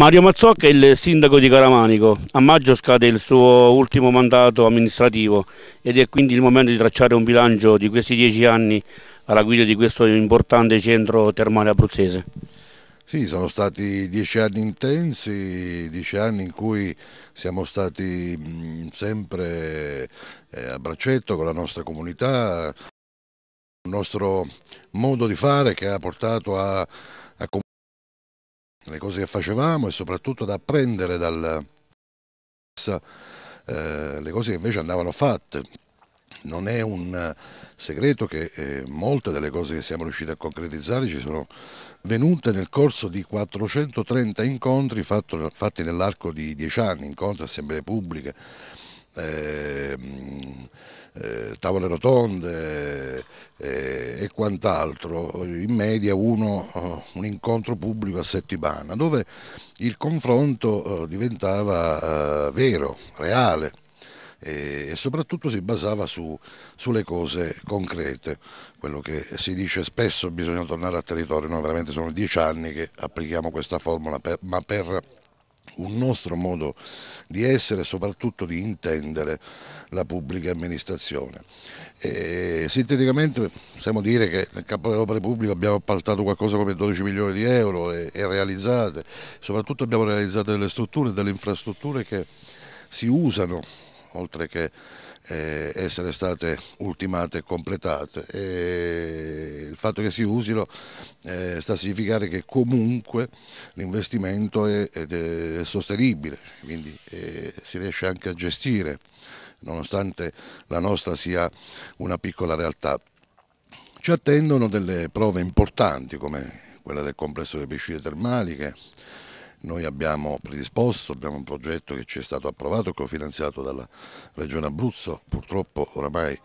Mario Mazzocca è il sindaco di Caramanico. A maggio scade il suo ultimo mandato amministrativo ed è quindi il momento di tracciare un bilancio di questi dieci anni alla guida di questo importante centro termale abruzzese. Sì, sono stati dieci anni intensi, dieci anni in cui siamo stati mm, sempre eh, a braccetto con la nostra comunità, il nostro modo di fare che ha portato a, a le cose che facevamo e soprattutto da apprendere dal, eh, le cose che invece andavano fatte. Non è un segreto che eh, molte delle cose che siamo riusciti a concretizzare ci sono venute nel corso di 430 incontri fatto, fatti nell'arco di 10 anni, incontri, assemblee pubbliche, ehm, eh, tavole rotonde, e quant'altro, in media uno, eh, un incontro pubblico a settimana, dove il confronto eh, diventava eh, vero, reale e soprattutto si basava su, sulle cose concrete, quello che si dice spesso bisogna tornare al territorio, noi veramente sono dieci anni che applichiamo questa formula, per, ma per un nostro modo di essere e soprattutto di intendere la pubblica amministrazione. E, sinteticamente possiamo dire che nel campo delle opere pubbliche abbiamo appaltato qualcosa come 12 milioni di euro e, e realizzate, soprattutto abbiamo realizzato delle strutture e delle infrastrutture che si usano oltre che eh, essere state ultimate e completate. E il fatto che si usino eh, sta a significare che comunque l'investimento è, è, è, sostenibile, quindi eh, si riesce anche a gestire, nonostante la nostra sia una piccola realtà. Ci attendono delle prove importanti come quella del complesso delle piscine termali che noi abbiamo predisposto, abbiamo un progetto che ci è stato approvato, cofinanziato dalla Regione Abruzzo, purtroppo oramai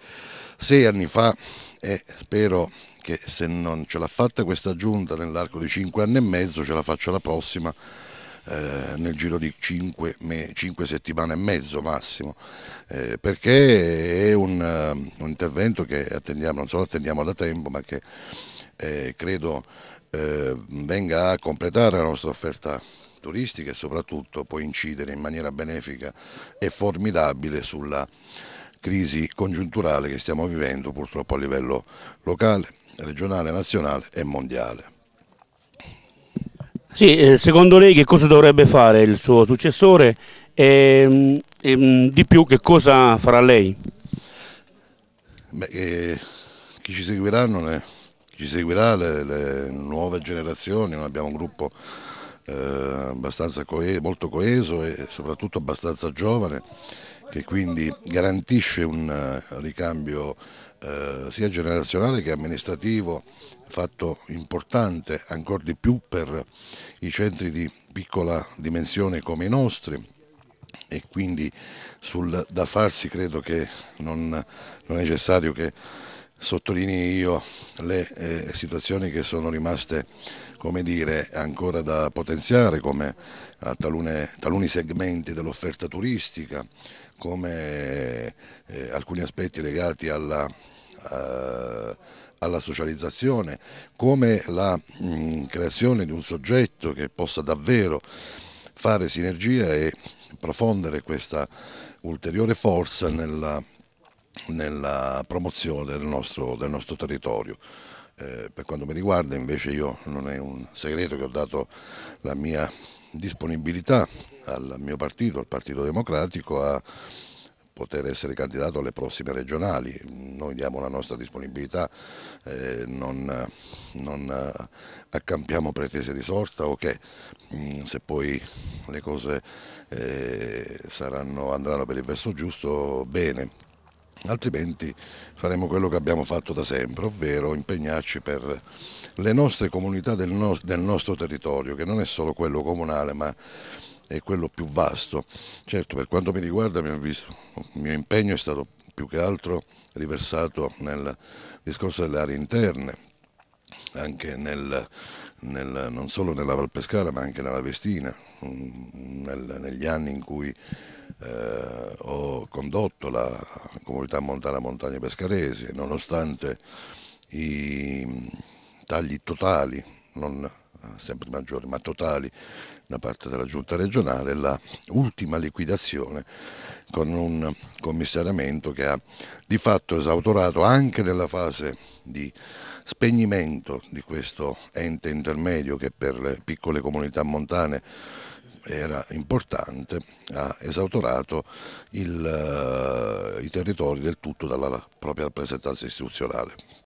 sei anni fa e spero che se non ce l'ha fatta questa giunta nell'arco di cinque anni e mezzo ce la faccia la prossima eh, nel giro di 5, 5, settimane e mezzo massimo, eh, perché è un, eh, un, intervento che attendiamo, non solo attendiamo da tempo, ma che eh, credo eh, venga a completare la nostra offerta turistica e soprattutto può incidere in maniera benefica e formidabile sulla crisi congiunturale che stiamo vivendo purtroppo a livello locale, regionale, nazionale e mondiale. Sì, eh, secondo lei che cosa dovrebbe fare il suo successore e, mm, e mm, di più che cosa farà lei? Beh, eh, chi ci seguirà, le, chi ci seguirà le, le nuove generazioni, noi abbiamo un gruppo eh, abbastanza coe molto coeso e soprattutto abbastanza giovane che quindi garantisce un eh, ricambio eh, sia generazionale che amministrativo fatto importante ancora di più per i centri di piccola dimensione come i nostri e quindi sul da farsi credo che non, non è necessario che sottolinei io le eh, situazioni che sono rimaste come dire, ancora da potenziare come a eh, talune, taluni segmenti dell'offerta turistica, come eh, alcuni aspetti legati alla, a, eh, alla socializzazione, come la mh, mm, creazione di un soggetto che possa davvero fare sinergia e profondere questa ulteriore forza nella nella promozione del nostro, del nostro territorio. Eh, per quanto mi riguarda invece io non è un segreto che ho dato la mia disponibilità al mio partito, al Partito Democratico, a poter essere candidato alle prossime regionali. Noi diamo la nostra disponibilità, eh, non, non, accampiamo pretese di sorta o che mm, se poi le cose eh, saranno, andranno per il verso giusto, bene altrimenti faremo quello che abbiamo fatto da sempre, ovvero impegnarci per le nostre comunità del, no del nostro territorio, che non è solo quello comunale ma è quello più vasto. Certo, per quanto mi riguarda il mio impegno è stato più che altro riversato nel discorso delle aree interne, anche nel, nel, non solo nella Valpescana ma anche nella Vestina, mm, nel, negli anni in cui eh, ho condotto la comunità montana Montagne pescarese nonostante i tagli totali, non eh, sempre maggiori, ma totali da parte della giunta regionale, la ultima liquidazione con un commissariamento che ha di fatto esautorato anche nella fase di spegnimento di questo ente intermedio che per le piccole comunità montane era importante, ha esautorato il, eh, i territori del tutto dalla propria rappresentanza istituzionale.